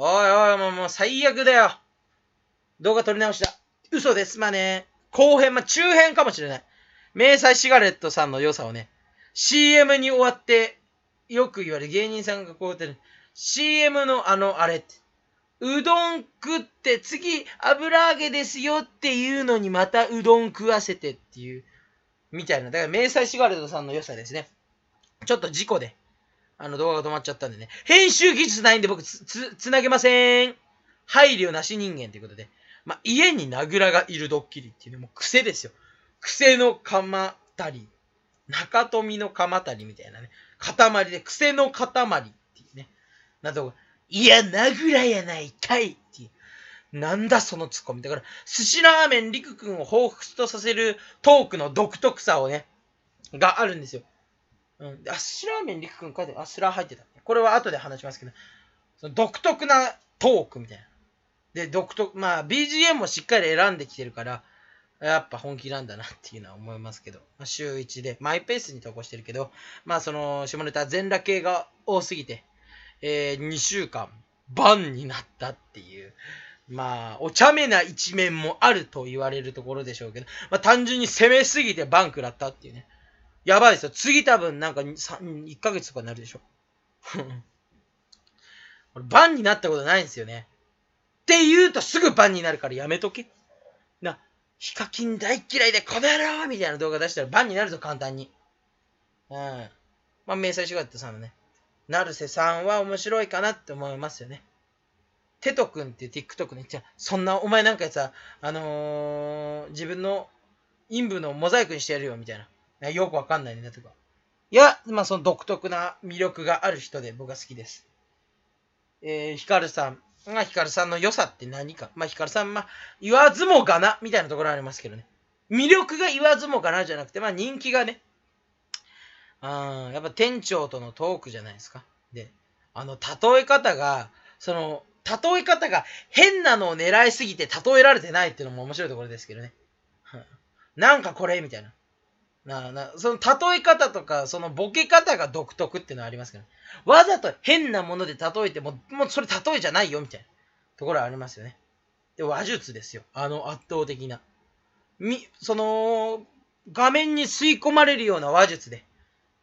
おいおい、もう、もう最悪だよ。動画撮り直しだ。嘘です、まあね。後編、まあ、中編かもしれない。迷彩シガレットさんの良さをね、CM に終わって、よく言われる芸人さんがこうやってる、CM のあの、あれって。うどん食って次油揚げですよっていうのにまたうどん食わせてっていうみたいな。だから迷彩シガレットさんの良さですね。ちょっと事故であの動画が止まっちゃったんでね。編集技術ないんで僕つ、つ、つなげません。配慮なし人間ということで。まあ、家に名倉がいるドッキリっていうね、もう癖ですよ。癖の鎌たり。中富の鎌たりみたいなね。塊で、癖の塊っていうね。など、いや、名倉やないかいっていう。なんだそのツッコミ。だから、寿司ラーメンりくくんを彷彿とさせるトークの独特さをね、があるんですよ。うん。あっしラーメンりくくん書いてあっしら入ってた、これは後で話しますけど、その独特なトークみたいな。で、独特、まあ BGM もしっかり選んできてるから、やっぱ本気なんだなっていうのは思いますけど、週1で、マイペースに投稿してるけど、まあその下ネタ全裸系が多すぎて、えー、2週間バンになったっていう、まあお茶目な一面もあると言われるところでしょうけど、まあ単純に攻めすぎてバン食らったっていうね。やばいですよ。次多分なんか1ヶ月とかになるでしょ。俺、バンになったことないんですよね。って言うとすぐバンになるからやめとけ。な、ヒカキン大嫌いでこの野郎みたいな動画出したらバンになるぞ、簡単に。うん。まあ、明細仕事さんのね。成瀬さんは面白いかなって思いますよね。テト君っていう TikTok ね、じゃそんなお前なんかさ、あのー、自分の陰部のモザイクにしてやるよみたいな。ね、よくわかんないねとか。いや、まあ、その独特な魅力がある人で僕は好きです。えー、ヒカルさんがヒカルさんの良さって何か。まあ、ヒカルさん、まあ、言わずもがな、みたいなところありますけどね。魅力が言わずもがなじゃなくて、まあ、人気がね、あやっぱ店長とのトークじゃないですか。で、あの、例え方が、その、例え方が変なのを狙いすぎて例えられてないっていうのも面白いところですけどね。なんかこれみたいな。ななその例え方とか、そのボケ方が独特っていうのはありますけど、わざと変なもので例えても、もうそれ例えじゃないよみたいなところはありますよね。で、話術ですよ。あの圧倒的な。み、その、画面に吸い込まれるような話術で。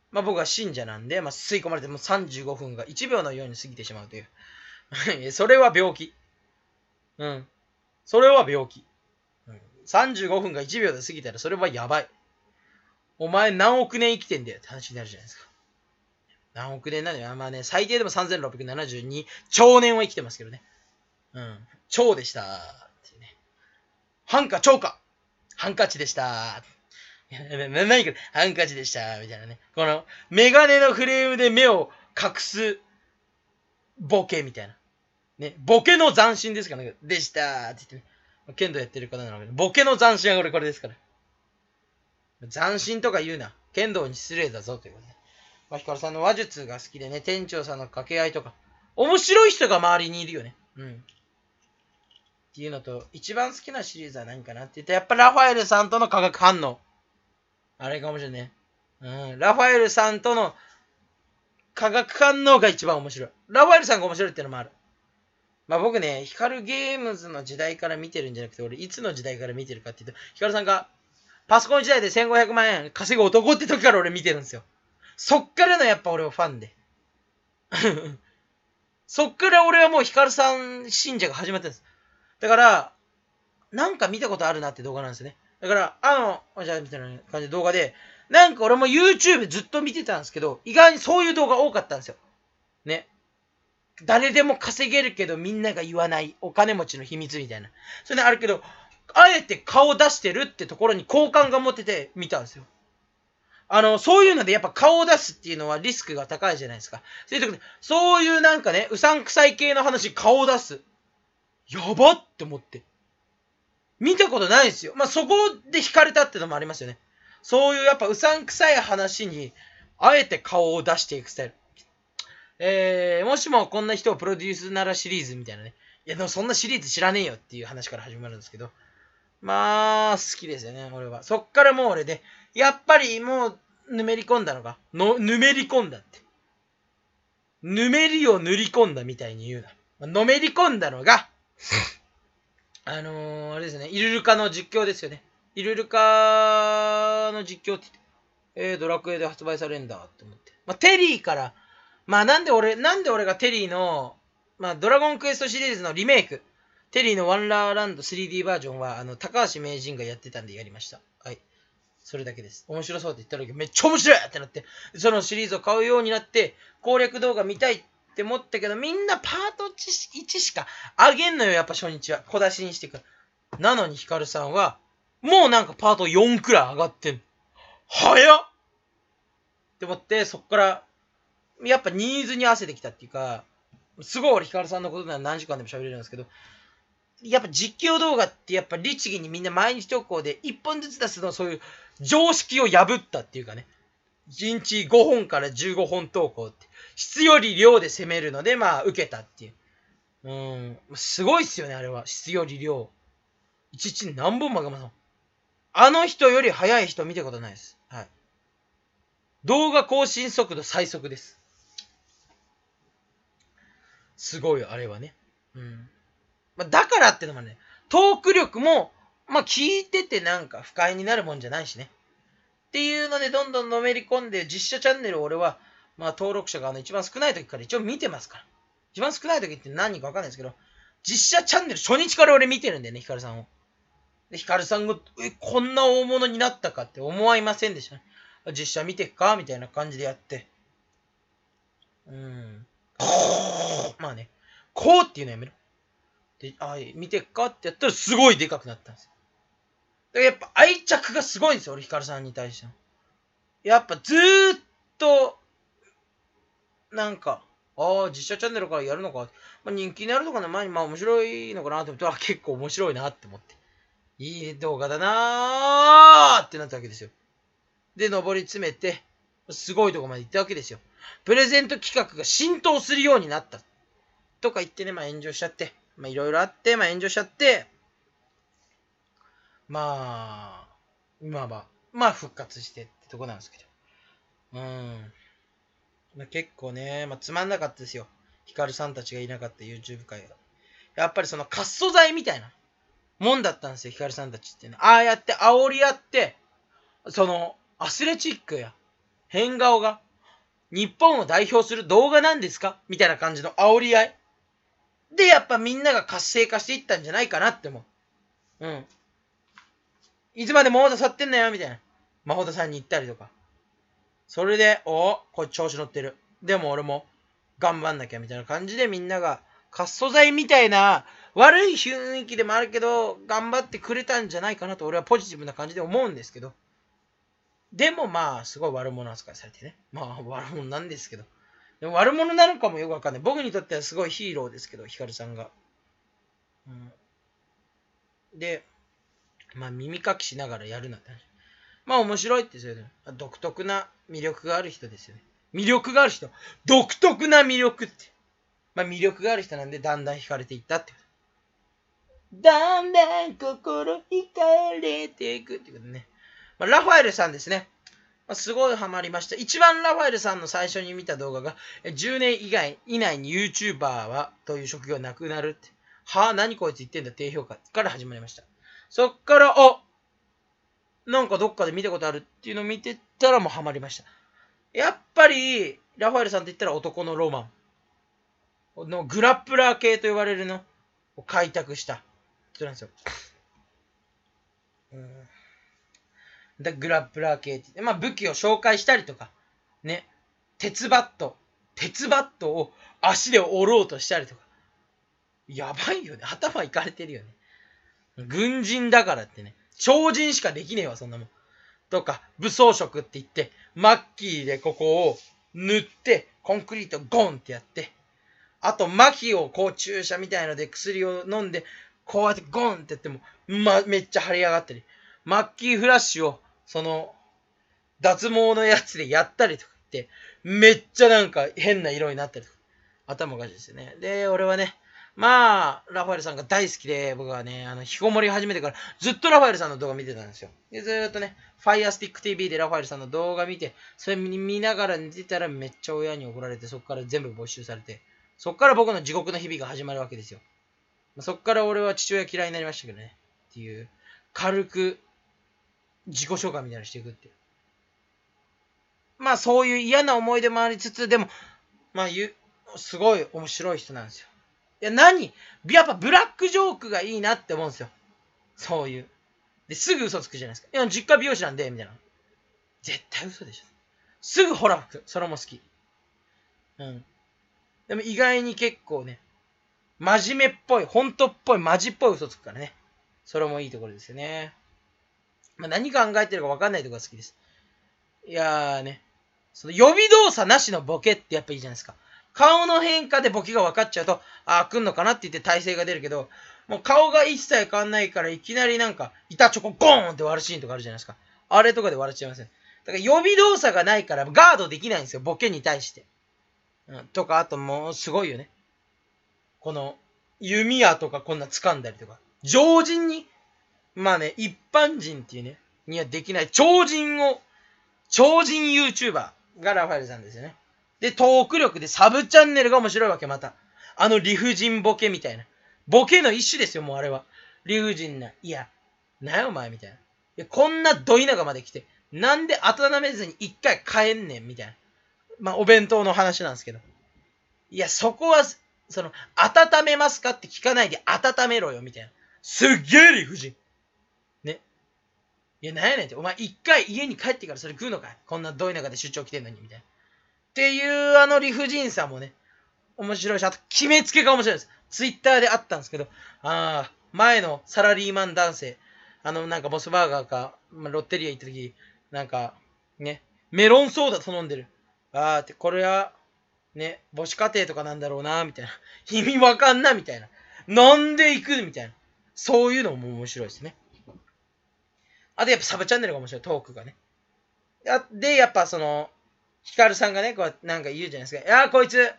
まあ僕は信者なんで、まあ、吸い込まれてもう35分が1秒のように過ぎてしまうという。それは病気。うん。それは病気。うん、35分が1秒で過ぎたらそれはやばい。お前何億年生きてんだよって話になるじゃないですか。何億年なのよ。まあね、最低でも3672兆年は生きてますけどね。うん。超でした。ね。半か超かハンカチでした。な、何か、ハンカチでした。みたいなね。この、メガネのフレームで目を隠す、ボケみたいな。ね、ボケの斬新ですからね。でした。って言ってね。剣道やってる方なので、ボケの斬新はこれ、これですから。斬新とか言うな。剣道に失礼だぞということで。まあ、ヒカルさんの話術が好きでね、店長さんの掛け合いとか、面白い人が周りにいるよね。うん。っていうのと、一番好きなシリーズは何かなって言ったら、やっぱラファエルさんとの化学反応。あれかもしれない。うん。ラファエルさんとの化学反応が一番面白い。ラファエルさんが面白いっていうのもある。まあ僕ね、ヒカルゲームズの時代から見てるんじゃなくて、俺いつの時代から見てるかっていうと、ヒカルさんがパソコン時代で1500万円稼ぐ男って時から俺見てるんですよ。そっからのやっぱ俺はファンで。そっから俺はもうヒカルさん信者が始まってるんです。だから、なんか見たことあるなって動画なんですね。だから、あの、じゃあみたいな感じで動画で、なんか俺も YouTube ずっと見てたんですけど、意外にそういう動画多かったんですよ。ね。誰でも稼げるけどみんなが言わないお金持ちの秘密みたいな。それであるけど、あえて顔出してるってところに好感が持ててみたんですよ。あの、そういうのでやっぱ顔を出すっていうのはリスクが高いじゃないですか。そういう時に、そういうなんかね、うさんくさい系の話、顔を出す。やばって思って。見たことないですよ。まあ、そこで惹かれたってのもありますよね。そういうやっぱうさんくさい話に、あえて顔を出していくスタイル。えー、もしもこんな人をプロデュースならシリーズみたいなね。いや、でもそんなシリーズ知らねえよっていう話から始まるんですけど。まあ、好きですよね、俺は。そっからもう俺で、やっぱりもう、ぬめり込んだのかの、ぬめり込んだって。ぬめりを塗り込んだみたいに言うな。のめり込んだのが、あのー、あれですね、イルルカの実況ですよね。イルルカの実況ってえー、ドラクエで発売されるんだって思って。まあ、テリーから、まあなんで俺、なんで俺がテリーの、まあドラゴンクエストシリーズのリメイク、テリーのワンラーランド 3D バージョンは、あの、高橋名人がやってたんでやりました。はい。それだけです。面白そうって言ったらめっちゃ面白いってなって、そのシリーズを買うようになって、攻略動画見たいって思ったけど、みんなパート 1, 1しか上げんのよ、やっぱ初日は。小出しにしてから。なのにヒカルさんは、もうなんかパート4くらい上がってん早っって思って、そっから、やっぱニーズに合わせてきたっていうか、すごい俺ヒカルさんのことなら何時間でも喋れるんですけど、やっぱ実況動画ってやっぱ律儀にみんな毎日投稿で1本ずつ出すのそういう常識を破ったっていうかね。1日5本から15本投稿って。質より量で攻めるので、まあ受けたっていう。うん。すごいっすよね、あれは。質より量。1日何本もがまの。あの人より早い人見たことないです。はい。動画更新速度最速です。すごい、あれはね。うん。まあ、だからってのもね、トーク力も、まあ、聞いててなんか不快になるもんじゃないしね。っていうので、どんどんのめり込んで、実写チャンネルを俺は、まあ、登録者があの一番少ない時から一応見てますから。一番少ない時って何人かわかんないですけど、実写チャンネル初日から俺見てるんだよね、ヒカルさんを。で、ヒカルさんが、え、こんな大物になったかって思いませんでしたね。実写見てっかみたいな感じでやって。うん。まあね、こうっていうのやめろ。で、あ、い、見てっかってやったらすごいでかくなったんですよ。やっぱ愛着がすごいんですよ、俺ヒカルさんに対しての。やっぱずーっと、なんか、ああ、実写チャンネルからやるのか。まあ、人気になるのかな前に、まあ面白いのかなと思って、あ、結構面白いなって思って。いい動画だなーってなったわけですよ。で、上り詰めて、すごいとこまで行ったわけですよ。プレゼント企画が浸透するようになった。とか言ってね、まあ炎上しちゃって。まあ、いろいろあって、まあ、炎上しちゃって、まあ、今は、まあ、復活してってとこなんですけど。うん。まあ、結構ね、まあ、つまんなかったですよ。ヒカルさんたちがいなかった YouTube 界が。やっぱりその、滑走剤みたいなもんだったんですよ、ヒカルさんたちってね。ああやって煽り合って、その、アスレチックや、変顔が、日本を代表する動画なんですかみたいな感じの煽り合い。で、やっぱみんなが活性化していったんじゃないかなって思う。うん。いつまで桃田去ってんのよ、みたいな。魔法田さんに言ったりとか。それで、おお、これ調子乗ってる。でも俺も頑張んなきゃ、みたいな感じでみんなが、滑走剤みたいな悪い雰囲気でもあるけど、頑張ってくれたんじゃないかなと俺はポジティブな感じで思うんですけど。でもまあ、すごい悪者扱いされてね。まあ、悪者なんですけど。でも悪者なのかもよくわかんない。僕にとってはすごいヒーローですけど、ヒカルさんが。うん、で、まあ耳かきしながらやるなってまあ面白いってそれで、ね、独特な魅力がある人ですよね。魅力がある人。独特な魅力って。まあ魅力がある人なんでだんだん惹かれていったってこと。だんだん心惹かれていくってことね。まあ、ラファエルさんですね。ますごいハマりました。一番ラファエルさんの最初に見た動画が、10年以外以内に YouTuber はという職業なくなるって。はあ、何こいつ言ってんだ、低評価から始まりました。そっから、あなんかどっかで見たことあるっていうのを見てたらもうハマりました。やっぱり、ラファエルさんって言ったら男のロマンのグラップラー系と言われるのを開拓した人なんですよ。グラップラー系って、まあ、武器を紹介したりとか、ね、鉄バット、鉄バットを足で折ろうとしたりとか、やばいよね。頭いかれてるよね。軍人だからってね、超人しかできねえわ、そんなもん。とか、武装色って言って、マッキーでここを塗って、コンクリートゴンってやって、あと、麻をこう注射みたいので薬を飲んで、こうやってゴンってやっても、ま、めっちゃ腫れ上がったり、マッキーフラッシュをその、脱毛のやつでやったりとか言って、めっちゃなんか変な色になったりとか、頭おかしいですよね。で、俺はね、まあ、ラファエルさんが大好きで、僕はね、あの、引きこもり始めてから、ずっとラファエルさんの動画見てたんですよ。で、ずっとね、FirestickTV でラファエルさんの動画見て、それ見ながら寝てたらめっちゃ親に怒られて、そこから全部没収されて、そこから僕の地獄の日々が始まるわけですよ。そこから俺は父親嫌いになりましたけどね。っていう、軽く自己紹介みたいにしていくっていう。まあそういう嫌な思い出もありつつ、でも、まあう、すごい面白い人なんですよ。いや何、やっぱブラックジョークがいいなって思うんですよ。そういう。で、すぐ嘘つくじゃないですか。いや、実家美容師なんで、みたいな。絶対嘘でしょ。すぐほら吹く。それも好き。うん。でも意外に結構ね、真面目っぽい、本当っぽい、マジっぽい嘘つくからね。それもいいところですよね。まあ、何考えてるか分かんないとこが好きです。いやーね、その予備動作なしのボケってやっぱいいじゃないですか。顔の変化でボケが分かっちゃうと、ああ、来んのかなって言って体勢が出るけど、もう顔が一切変わんないから、いきなりなんか、板チョコゴーンって割るシーンとかあるじゃないですか。あれとかで割れちゃいません。だから予備動作がないから、ガードできないんですよ、ボケに対して。うん、とか、あともう、すごいよね。この、弓矢とかこんな掴んだりとか、常人にまあね、一般人っていうね、にはできない超人を、超人 YouTuber がラファエルさんですよね。で、トーク力でサブチャンネルが面白いわけ、また。あの理不尽ボケみたいな。ボケの一種ですよ、もうあれは。理不尽な。いや、なよお前みたいな。いや、こんなど田舎まで来て、なんで温めずに一回帰んねんみたいな。まあ、お弁当の話なんですけど。いや、そこは、その、温めますかって聞かないで温めろよ、みたいな。すっげえ理不尽。いや、なんやねんって。お前一回家に帰ってからそれ食うのかいこんなどい中で出張来てんのに、みたいな。っていうあの理不尽さもね、面白いし、あと決めつけが面白いです。ツイッターであったんですけど、ああ、前のサラリーマン男性、あの、なんかボスバーガーか、まロッテリア行った時、なんか、ね、メロンソーダ頼んでる。ああ、って、これは、ね、母子家庭とかなんだろうな、みたいな。意味わかんな、みたいな。なんで行くみたいな。そういうのも面白いですね。あとやっぱサブチャンネルが面白い、トークがね。で、やっぱその、ヒカルさんがね、こうなんか言うじゃないですか。いやこいつ、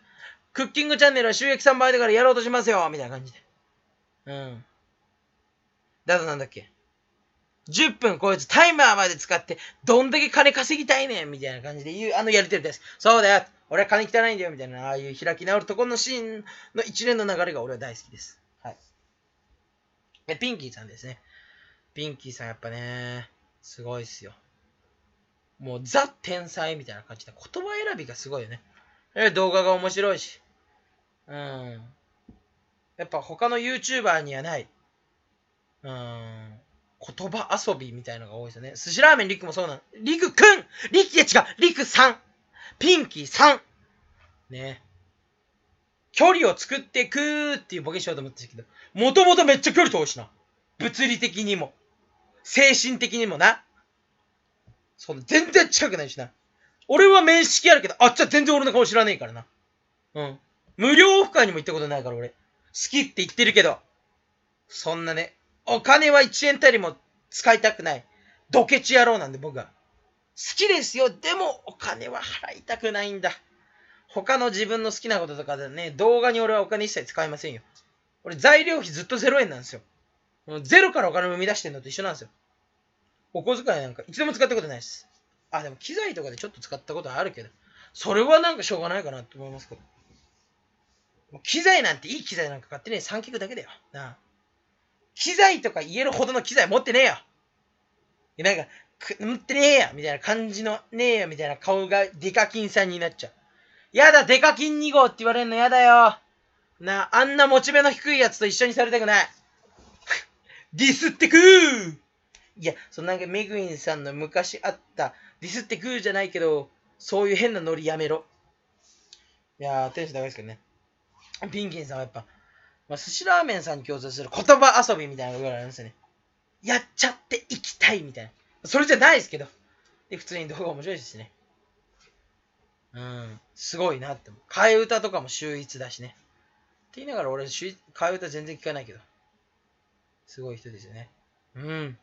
クッキングチャンネルは収益3倍だからやろうとしますよみたいな感じで。うん。だとなんだっけ。10分こいつタイマーまで使って、どんだけ金稼ぎたいねんみたいな感じで言う、あのやりてるです。そうだよ俺は金汚いんだよみたいな、ああいう開き直るところのシーンの一連の流れが俺は大好きです。はい。ピンキーさんですね。ピンキーさんやっぱね、すごいっすよ。もうザ天才みたいな感じで、言葉選びがすごいよね。え、動画が面白いし。うん。やっぱ他の YouTuber にはない。うん。言葉遊びみたいのが多いですよね。寿司ラーメンリクもそうなの。リくくんリキいや違うりさんピンキーさんね。距離を作ってくーっていうボケしようと思ってたけど、もともとめっちゃ距離遠いしな。物理的にも。精神的にもな。そな全然近くないしな。俺は面識あるけど、あっちは全然俺の顔知らねえからな。うん。無料オフ会にも行ったことないから俺。好きって言ってるけど、そんなね、お金は1円たりも使いたくない。ドケチ野郎なんで僕は。好きですよ。でもお金は払いたくないんだ。他の自分の好きなこととかでね、動画に俺はお金一切使いませんよ。俺材料費ずっと0円なんですよ。ゼロからお金を生み出してるのと一緒なんですよ。お小遣いなんか一度も使ったことないです。あ、でも機材とかでちょっと使ったことあるけど、それはなんかしょうがないかなって思いますけど。もう機材なんていい機材なんか買ってねえ三脚だけだよ。なあ。機材とか言えるほどの機材持ってねえよ。なんか、持ってねえやみたいな感じのねえよみたいな顔がデカキンさんになっちゃう。やだ、デカキン2号って言われるのやだよ。なあ、あんなモチベの低いやつと一緒にされたくない。ディスってくーいや、そんなんか、メグインさんの昔あった、ディスってくーじゃないけど、そういう変なノリやめろ。いやー、テンション高いですけどね。ピンキンさんはやっぱ、まあ、寿司ラーメンさんに共通する言葉遊びみたいなのがありますよね。やっちゃっていきたいみたいな。それじゃないですけど。で、普通に動画面白いですね。うん、すごいなって。替え歌とかも秀逸だしね。って言いながら俺、替え歌全然聞かないけど。すごい人ですよね。うん。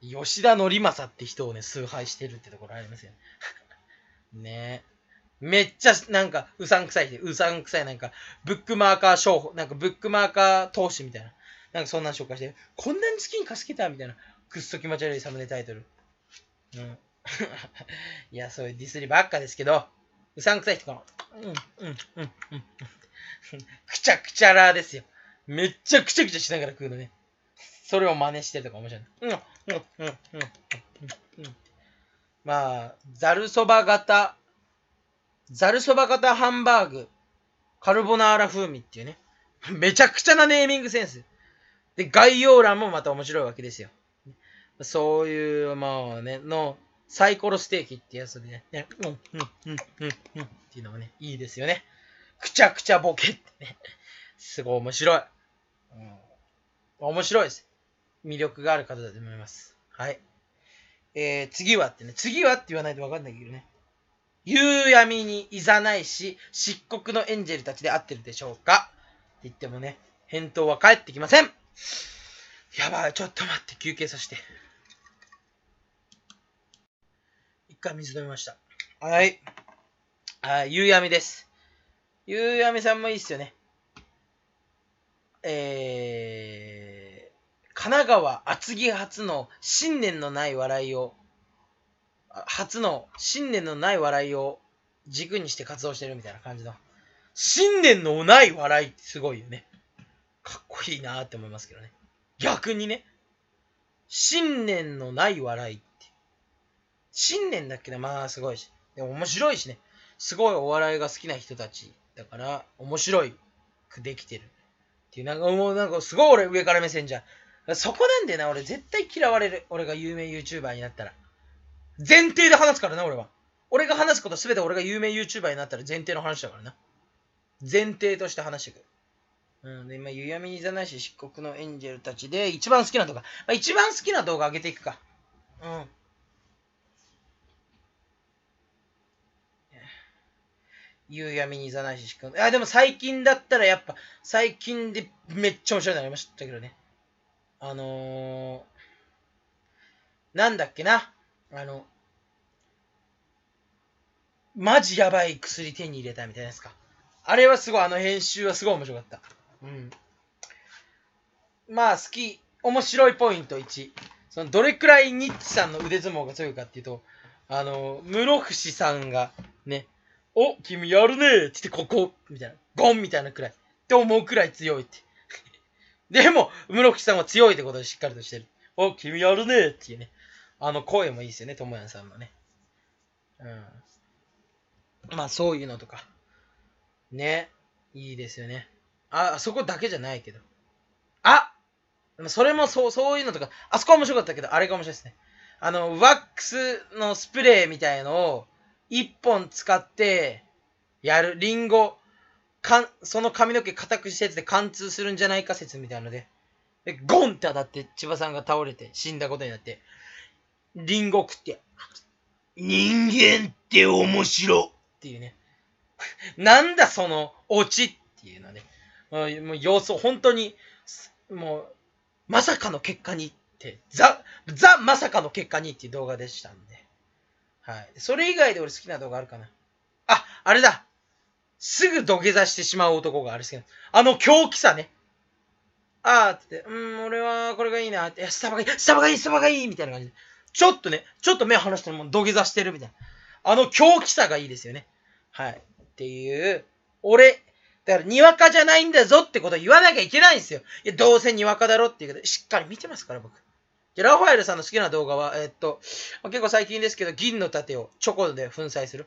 吉田則正って人をね、崇拝してるってところありますよね。ねえ。めっちゃ、なんか、うさんくさい人。うさんくさい、なんか、ブックマーカー商法、なんか、ブックマーカー投資みたいな。なんか、そんな紹介して、こんなに好きに貸しけたみたいな。くっそ気持ち悪いサムネタイトル。うん。いや、そういうディスりばっかですけど、うさんくさい人かな。うん、うん、うん、うん。くちゃくちゃらですよ。めっちゃくちゃくちゃしながら食うのね。それを真似してとか面白い。うん、うん、うん、うん、うん。まあ、ざるそば型、ざるそば型ハンバーグ、カルボナーラ風味っていうね。めちゃくちゃなネーミングセンス。で、概要欄もまた面白いわけですよ。そういう、まあね、の、サイコロステーキってやつでね、ねうん、うん、うん、うん、うんっていうのもね、いいですよね。くちゃくちゃボケってね。すごい面白い。うん、面白いです。魅力がある方だと思います。はい。えー、次はってね、次はって言わないと分かんないけどね。夕闇にいざないし、漆黒のエンジェルたちで合ってるでしょうかって言ってもね、返答は返ってきませんやばい、ちょっと待って、休憩させて。一回水飲みました。はい。夕闇です。夕闇さんもいいっすよね。えー、神奈川厚木初の信念のない笑いを、初の信念のない笑いを軸にして活動してるみたいな感じの。信念のない笑いってすごいよね。かっこいいなって思いますけどね。逆にね。信念のない笑いって。信念だっけな、まあすごいし。でも面白いしね。すごいお笑いが好きな人たちだから、面白くできてる。っていう、なんかもうなんかすごい俺上から目線じゃん。そこなんだよな、俺絶対嫌われる。俺が有名 YouTuber になったら。前提で話すからな、俺は。俺が話すこと全て俺が有名 YouTuber になったら前提の話だからな。前提として話してくうん、で、今、夕闇にざないし、漆黒のエンジェルたちで、一番好きな動画。まあ、一番好きな動画上げていくか。うん。夕闇にいざないししか、あ、でも最近だったらやっぱ、最近でめっちゃ面白いのありましたけどね。あのー、なんだっけな、あの、マジやばい薬手に入れたみたいなですか。あれはすごい、あの編集はすごい面白かった。うん。まあ好き、面白いポイント1。そのどれくらいニッチさんの腕相撲が強いかっていうと、あの、室伏さんがね、お君やるねーってここみたいな。ゴンみたいなくらい。って思うくらい強いって。でも、室木さんは強いってことでしっかりとしてる。お君やるねーっていうね。あの声もいいですよね、ともやんさんのね。うん。まあ、そういうのとか。ね。いいですよね。あ、あそこだけじゃないけど。あそれもそう、そういうのとか、あそこは面白かったけど、あれが面白いですね。あの、ワックスのスプレーみたいのを、一本使ってやる。リンゴ、かん、その髪の毛固くしたやつで貫通するんじゃないか説みたいなので。で、ゴンって当たって、千葉さんが倒れて死んだことになって、リンゴ食って、人間って面白っていうね。なんだそのオチっていうのね。もう様子を本当に、もう、まさかの結果にって、ザ、ザまさかの結果にっていう動画でしたんで。はい。それ以外で俺好きな動画あるかな。あ、あれだすぐ土下座してしまう男がある好きなあの狂気さね。あーって、うん、俺はこれがいいなって、いや、スタバがいい、スタバがいい、スタバがいいみたいな感じで。ちょっとね、ちょっと目離してるもん、土下座してるみたいな。あの狂気さがいいですよね。はい。っていう、俺、だからにわかじゃないんだぞってことを言わなきゃいけないんですよ。いや、どうせにわかだろっていうけど、しっかり見てますから僕。ゃ、ラファエルさんの好きな動画は、えー、っと、結構最近ですけど、銀の盾をチョコで粉砕する。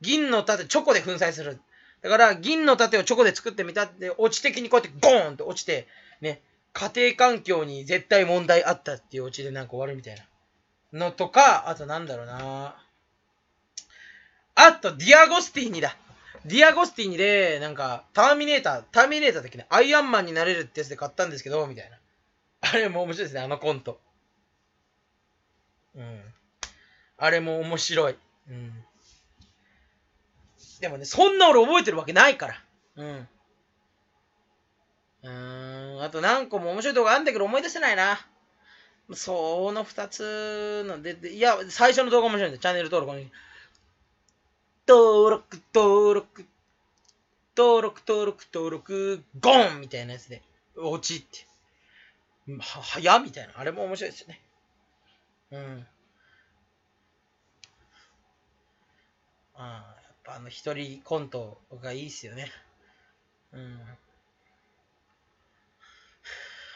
銀の盾、チョコで粉砕する。だから、銀の盾をチョコで作ってみたって、落ち的にこうやってゴーンと落ちて、ね、家庭環境に絶対問題あったっていうオチでなんか終わるみたいな。のとか、あとなんだろうなあと、ディアゴスティーニだ。ディアゴスティーニで、なんか、ターミネーター、ターミネーターだっけね、アイアンマンになれるってやつで買ったんですけど、みたいな。あれも面白いですね、あのコント。あれも面白い。うん。でもね、そんな俺覚えてるわけないから。うん。うーん、あと何個も面白いとこあんだけど思い出せないな。その2つので、いや、最初の動画面白いんだチャンネル登録に。登録、登録、登録、登録、登録、ゴンみたいなやつで、落ちって。は、早みたいな。あれも面白いですよね。うん。うん、やっぱあの一人コントがいいっすよね。うん。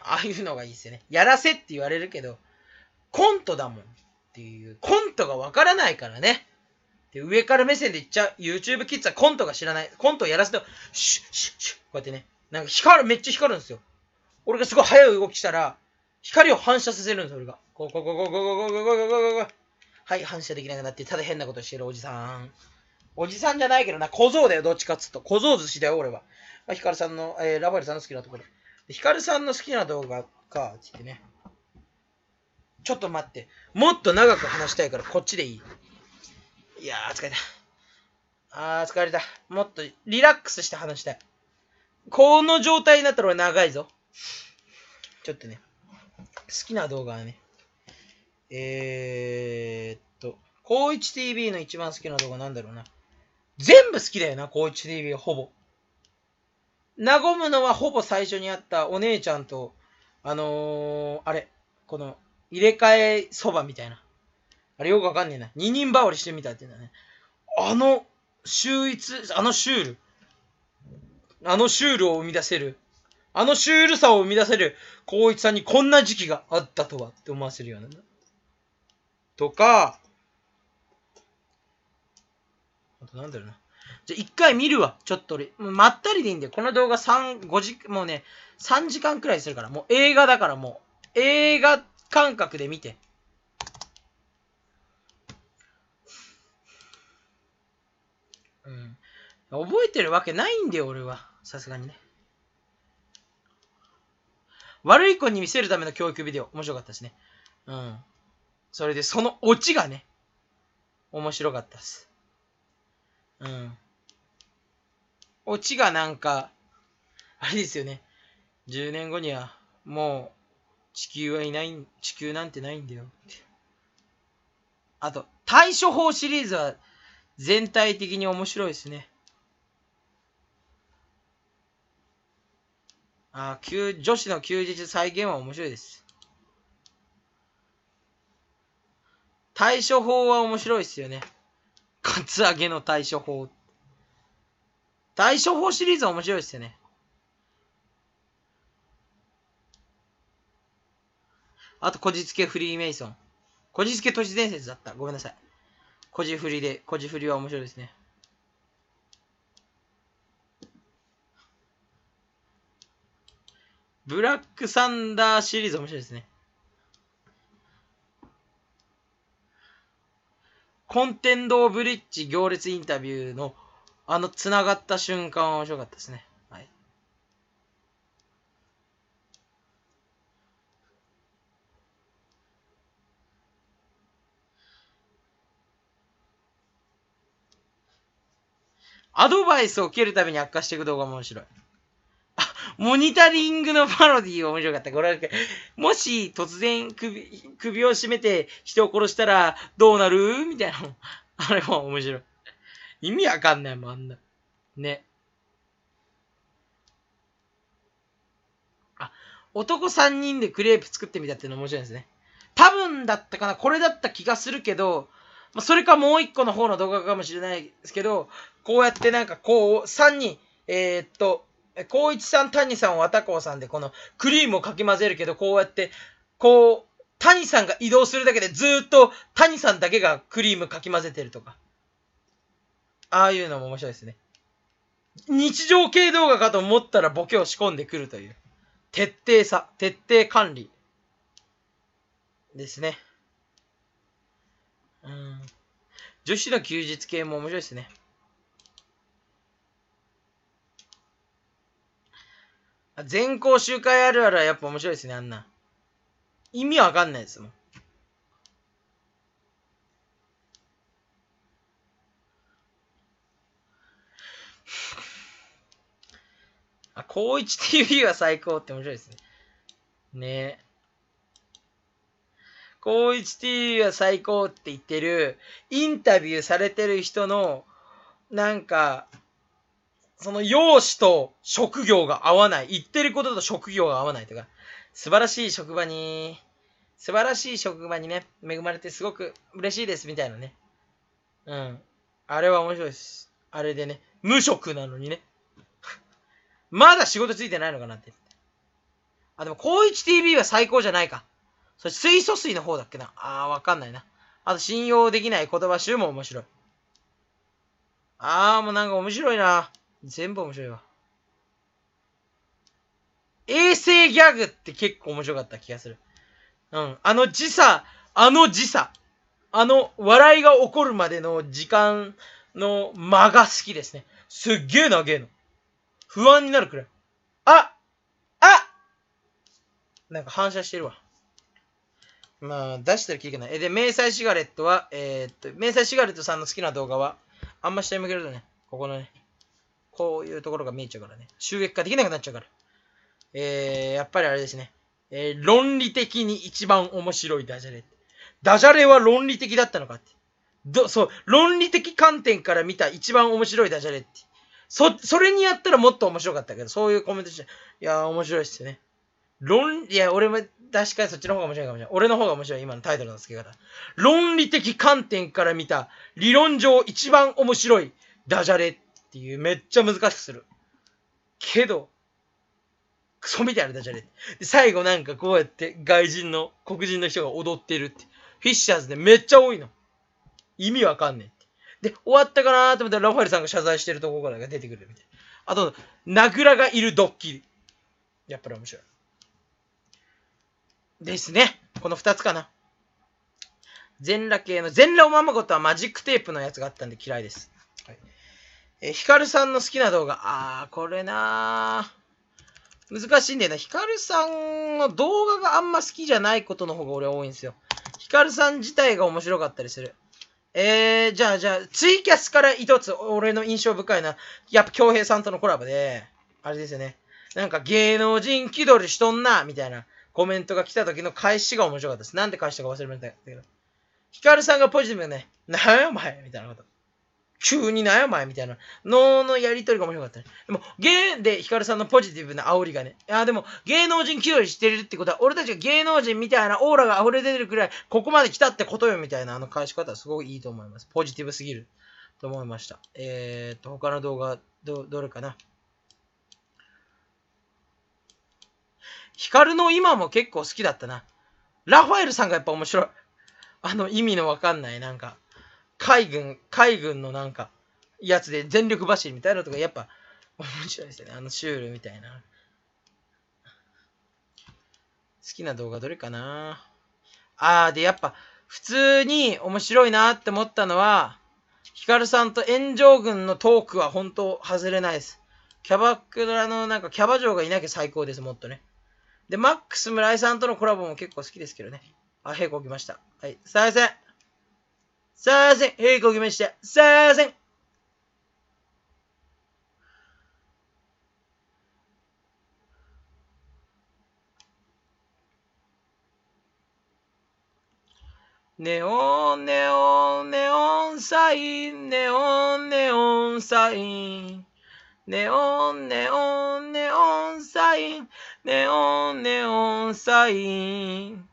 ああいうのがいいっすよね。やらせって言われるけど、コントだもんっていう、コントがわからないからね。で、上から目線で言っちゃう、YouTube キッズはコントが知らない。コントをやらせて、シュッシュッシュッ、こうやってね、なんか光る、めっちゃ光るんですよ。俺がすごい速い動きしたら、光を反射させるんです、俺が。こここう、こう、こう、こう、こう、こう、こう、こう、こう、こう、はい、反射できなくなって、ただ変なことしてるおじさん。おじさんじゃないけどな、小僧だよ、どっちかっつうと。小僧寿司だよ、俺は。あ、ヒカルさんの、えー、ラバリさんの好きなところ。ヒカルさんの好きな動画か、つってね。ちょっと待って。もっと長く話したいから、こっちでいい。いやー、疲れた。あー、疲れた。もっとリラックスして話したい。この状態になったら俺長いぞ。ちょっとね。好きな動画はね。えーっと、高一 TV の一番好きな動画なんだろうな。全部好きだよな、高一 TV はほぼ。和むのはほぼ最初にあったお姉ちゃんと、あのー、あれ、この、入れ替えそばみたいな。あれよくわかんねえな。二人羽織してみたっていうんだね。あの、秀逸、あのシュール。あのシュールを生み出せる。あのシュールさを生み出せる光一さんにこんな時期があったとはって思わせるような。とか、となんだろうな。じゃ、一回見るわ。ちょっと俺。まったりでいいんだよ。この動画3、五時、もうね、三時間くらいするから。もう映画だからもう、映画感覚で見て。うん。覚えてるわけないんだよ、俺は。さすがにね。悪い子に見せるための教育ビデオ。面白かったですね。うん。それで、そのオチがね、面白かったです。うん。オチがなんか、あれですよね。10年後には、もう、地球はいない、地球なんてないんだよ。あと、対処法シリーズは、全体的に面白いですね。あ休女子の休日再現は面白いです。対処法は面白いですよね。カツアゲの対処法。対処法シリーズ面白いですよね。あと、こじつけフリーメイソン。こじつけ都市伝説だった。ごめんなさい。こじふりで、こじふりは面白いですね。ブラックサンダーシリーズ面白いですね。コンテンドーブリッジ行列インタビューの、あの、繋がった瞬間は面白かったですね。はい。アドバイスを受けるために悪化していく動画も面白い。モニタリングのパロディー面白かった。これは、もし突然首、首を絞めて人を殺したらどうなるみたいな。あれも面白い。意味わかんないもん、あんな。ね。あ、男3人でクレープ作ってみたっていうの面白いですね。多分だったかな。これだった気がするけど、まあ、それかもう一個の方の動画かもしれないですけど、こうやってなんかこう、3人、えー、っと、光一さん、谷さん、和田光さんで、このクリームをかき混ぜるけど、こうやって、こう、谷さんが移動するだけでずっと谷さんだけがクリームかき混ぜてるとか。ああいうのも面白いですね。日常系動画かと思ったらボケを仕込んでくるという。徹底さ、徹底管理。ですね。うん。女子の休日系も面白いですね。全校集会あるあるはやっぱ面白いですね、あんな。意味わかんないですもん。あ、高一 TV は最高って面白いですね。ねえ。高一 TV は最高って言ってる、インタビューされてる人の、なんか、その容姿と職業が合わない。言ってることと職業が合わないとか、素晴らしい職場に、素晴らしい職場にね、恵まれてすごく嬉しいですみたいなね。うん。あれは面白いです。あれでね、無職なのにね。まだ仕事ついてないのかなって。あ、でも、高一 TV は最高じゃないか。それ、水素水の方だっけな。あー、わかんないな。あと、信用できない言葉集も面白い。あー、もうなんか面白いな。全部面白いわ。衛星ギャグって結構面白かった気がする。うん。あの時差、あの時差、あの笑いが起こるまでの時間の間が好きですね。すっげえ長えの。不安になるくらい。ああなんか反射してるわ。まあ、出してる気がない。え、で、迷彩シガレットは、えー、っと、迷彩シガレットさんの好きな動画は、あんま下に向けるとね、ここのね、こういうところが見えちゃうからね。収益化できなくなっちゃうから。えー、やっぱりあれですね。えー、論理的に一番面白いダジャレ。ダジャレは論理的だったのかって。ど、そう、論理的観点から見た一番面白いダジャレって。そ、それにやったらもっと面白かったけど、そういうコメントして、いや面白いっすよね。論、いや、俺も確かにそっちの方が面白いかもしれない。俺の方が面白い、今のタイトルの付け方。論理的観点から見た、理論上一番面白いダジャレ。っていう、めっちゃ難しくする。けど、クソみたいなダジャレ。で、最後なんかこうやって外人の、黒人の人が踊ってるって。フィッシャーズでめっちゃ多いの。意味わかんねえって。で、終わったかなーと思ったらラファエルさんが謝罪してるとこからが出てくるみたいあと、名倉がいるドッキリ。やっぱり面白い。ですね。この2つかな。全裸系の、全裸おままごとはマジックテープのやつがあったんで嫌いです。はいえヒカルさんの好きな動画。あー、これな難しいんだよな。ヒカルさんの動画があんま好きじゃないことの方が俺は多いんですよ。ヒカルさん自体が面白かったりする。えー、じゃあじゃあ、ツイキャスから一つ、俺の印象深いな。やっぱ京平さんとのコラボで、あれですよね。なんか芸能人気取りしとんな、みたいなコメントが来た時の返しが面白かったです。なんで返したか忘れましたけど。ヒカルさんがポジティブでね、なんやお前みたいなこと。急になよ、前みたいな。ののやりとりが面白かったね。でも、芸でヒカルさんのポジティブな煽りがね。いや、でも、芸能人気取りしてるってことは、俺たちが芸能人みたいなオーラが溢れ出てるくらい、ここまで来たってことよ、みたいな、あの返し方はすごいいいと思います。ポジティブすぎる。と思いました。えー、っと、他の動画、ど、どれかな。ヒカルの今も結構好きだったな。ラファエルさんがやっぱ面白い。あの、意味のわかんない、なんか。海軍、海軍のなんか、やつで全力走りみたいなのとか、やっぱ、面白いですよね。あのシュールみたいな。好きな動画どれかなあー、で、やっぱ、普通に面白いなって思ったのは、ヒカルさんと炎上軍のトークは本当外れないです。キャバクラのなんかキャバ嬢がいなきゃ最高です、もっとね。で、マックス村井さんとのコラボも結構好きですけどね。あ、へこきました。はい、すいません。さあせん、平行決めした。さあせん。ネオン、ネオン、ネオンサイン、ネオン、ネオンサイン。ネオン、ネオン、ネオンサイン、ネオン、ネオンサイン。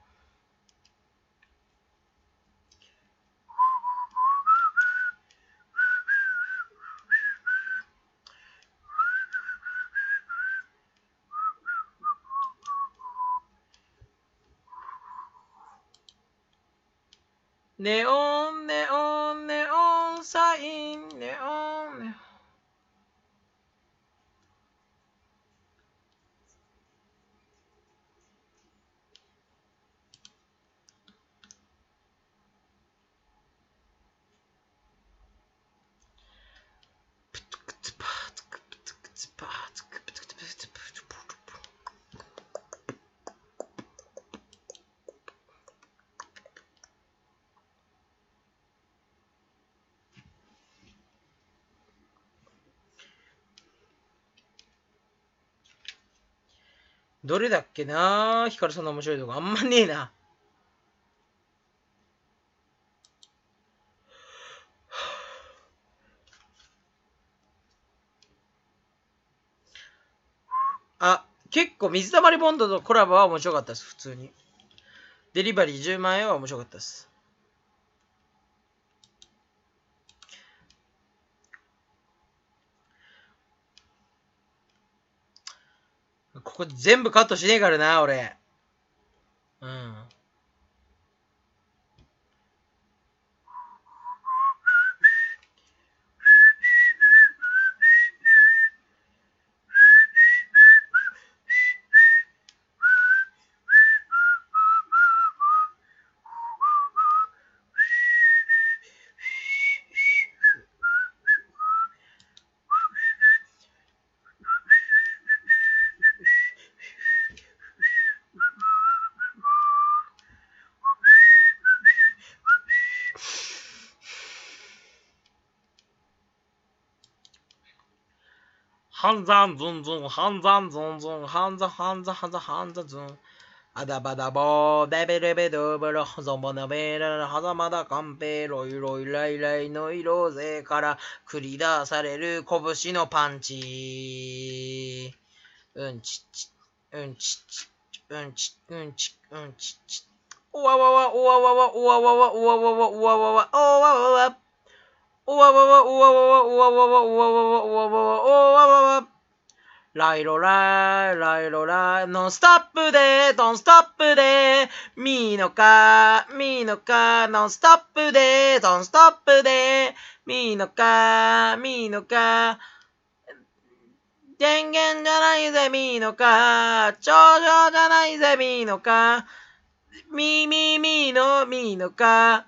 Neon どれだっけなヒカルさんの面白いとこあんまねえな。あ、結構水溜りボンドとコラボは面白かったです、普通に。デリバリー10万円は面白かったです。ここ全部カットしねえからな、俺。うん。んざんずんずん、はんざんずんずん、はんざハンザはんザはんざズン。アダバダボー、デベレベドブロ、ゾンボナベララ、ザマダカンペ、ぺ、ロイロイライライの色勢から繰り出される拳のパンチ。うんちっち、うんちっち、うんち、うんち、うんちっち。おわわわ、おわわわ、おわわわ、おわわわ、おわわわ、おわわわ。おわわわ、おわわわ、おわわわ、おわわわ、おわわわ、おわわわ。ライロライ、ライロライ、ノンストップで、ドンストップで、ミーのか、ミーのか、ノンストップで、ドンストップで、ミーのか、ミーのか、電源じゃないぜ、ミーのか、頂上じゃないぜ、ミーのか、ミーミーミーの、ミーのか、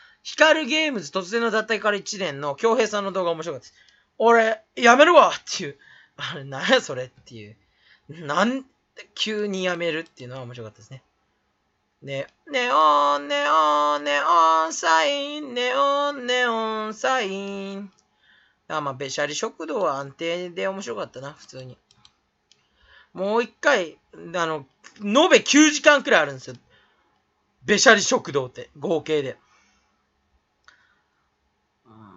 ヒカルゲームズ突然の脱退から1年の京平さんの動画面白かったです。俺、やめるわっていう。あれ、なやそれっていう。なんで急にやめるっていうのは面白かったですね。ね、ネオン、ネオン、ネオンサイン、ネオン、ネオンサイン。あ、まあ、べしゃり食堂は安定で面白かったな、普通に。もう一回、あの、延べ9時間くらいあるんですよ。べしゃり食堂って、合計で。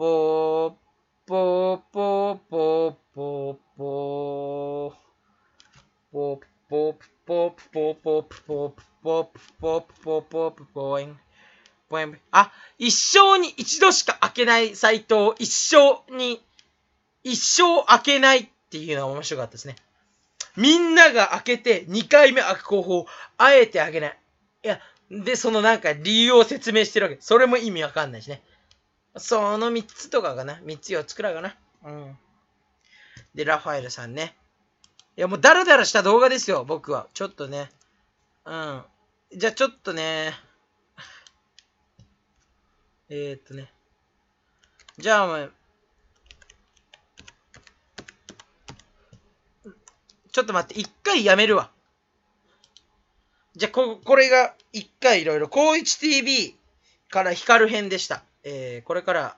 ぽぽぽぽぽぽぽぽぽぽぽぽぽぽぽぽぽぽぽあ、一生に一度しか開けないサイトを一生に、一生開けないっていうのは面白かったですね。みんなが開けて2回目開く方法、あえて開けない。いや、で、そのなんか理由を説明してるわけ。それも意味わかんないしね。その3つとかかな。3つ4つくらいかな。うん。で、ラファエルさんね。いや、もうダラダラした動画ですよ、僕は。ちょっとね。うん。じゃあちょっとね。えー、っとね。じゃあ、ちょっと待って、一回やめるわ。じゃあこ、これが一回いろいろ。高一 TV から光る編でした。えー、これから